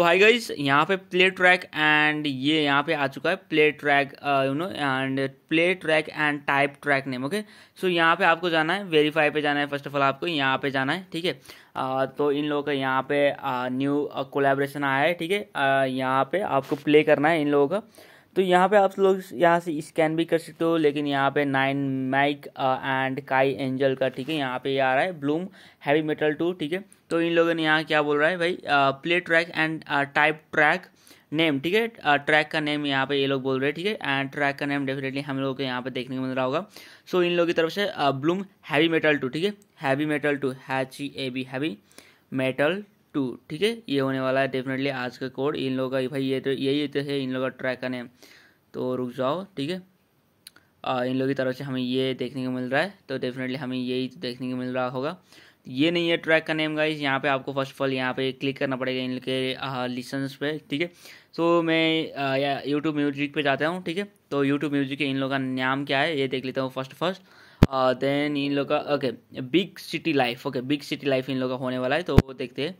तो hi guys यहाँ पे प्ले ट्रैक एंड ये यहाँ पे आ चुका है play track you know and play track and type track name okay so यहाँ पे आपको जाना है वेरीफाई पे जाना है फर्स्ट ऑफ ऑल आपको यहाँ पे जाना है ठीक है uh, तो इन लोगों का यहाँ पे न्यू uh, कोलेब्रेशन uh, आया है ठीक है यहाँ पे आपको प्ले करना है इन लोगों का तो यहाँ पे आप लोग यहाँ से स्कैन भी कर सकते हो लेकिन यहाँ पे nine Mike and Kai Angel का ठीक है यहाँ पे ये आ रहा है ब्लूम हैवी मेटल टू ठीक है तो इन लोगों ने यहाँ क्या बोल रहा है भाई play track and type track name ठीक है ट्रैक uh, का नेम यहाँ पे ये लोग बोल रहे हैं ठीक है एंड ट्रैक का नेम डेफिनेटली हम लोगों को यहाँ पे देखने को मिल रहा होगा सो so, इन लोगों की तरफ से ब्लूम हैवी मेटल टू ठीक है heavy metal two H E A B heavy metal two ठीक है ये होने वाला है डेफिनेटली आज का कोड इन लोगों का भाई ये तो यही तो है इन लोगों का ट्रैक का नेम तो रुक जाओ ठीक है इन लोगों की तरफ से हमें ये देखने को मिल रहा है तो डेफिनेटली हमें यही तो देखने को मिल रहा होगा ये नहीं है ट्रैक का नेम गाइज यहाँ पे आपको फर्स्ट ऑफ ऑल यहाँ पे क्लिक करना पड़ेगा इन के लिसन्स पे ठीक है तो मैं यूट्यूब म्यूजिक पे जाता हूँ ठीक है तो यूट्यूब म्यूजिक के इन लोगों का नाम क्या है ये देख लेता हूँ फर्स्ट फर्स्ट देन इन लोग का okay big city life okay big city life इन लोग का होने वाला है तो वो देखते हैं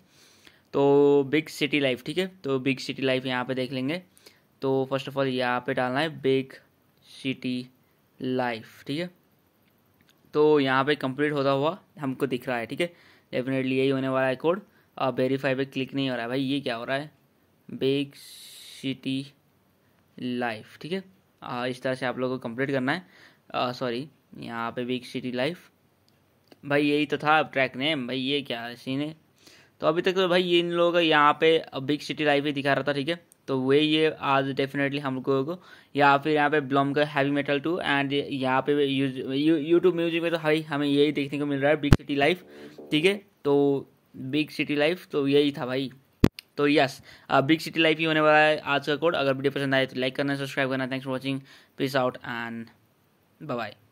तो बिग सिटी लाइफ ठीक है तो बिग सिटी लाइफ यहाँ पे देख लेंगे तो फर्स्ट ऑफ ऑल यहाँ पे डालना है बिग सिटी लाइफ ठीक है तो यहाँ पे कंप्लीट होता हुआ हमको दिख रहा है ठीक है डेफिनेटली यही होने वाला है कोड और वेरीफाई पे क्लिक नहीं हो रहा है भाई ये क्या हो रहा है बिग सिटी लाइफ ठीक है इस तरह से आप लोगों को कंप्लीट करना है सॉरी यहाँ पे बिग सिटी लाइफ भाई यही तो था ट्रैक नेम भाई ये क्या सीन है तो अभी तक तो भाई ये इन लोगों का यहाँ पे बिग सिटी लाइफ ही दिखा रहा था ठीक है तो वे ये आज डेफिनेटली हम लोगों को या फिर यहाँ पे ब्लॉम का हैवी मेटल टू एंड यहाँ पे यूट्यूब म्यूजिक में तो हाई हमें यही देखने को मिल रहा है बिग सिटी लाइफ ठीक है तो बिग सिटी लाइफ तो यही था भाई तो यस बिग सिटी लाइफ ही होने वाला है आज का कोड अगर वीडियो पसंद आए तो लाइक करना सब्सक्राइब करना thanks for watching peace out and bye